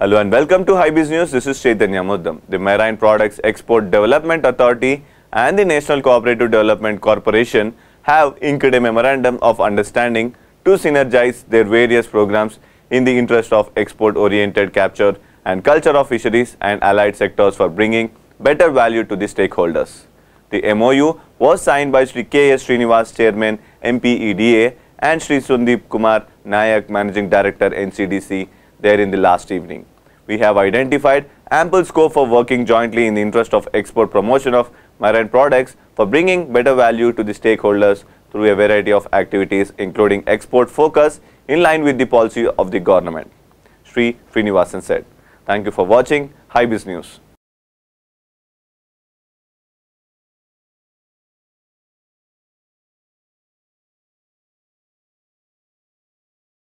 Hello and welcome to High News. This is Chaitanya Muddam. The Marine Products Export Development Authority and the National Cooperative Development Corporation have inked a memorandum of understanding to synergize their various programs in the interest of export-oriented capture and culture of fisheries and allied sectors for bringing better value to the stakeholders. The MOU was signed by Sri K. S. Srinivas, Chairman, MPEDA and Sri Sundip Kumar Nayak, Managing Director, NCDC there in the last evening. We have identified ample scope for working jointly in the interest of export promotion of marine products for bringing better value to the stakeholders through a variety of activities including export focus in line with the policy of the government. Sri Srinivasan said. Thank you for watching High News.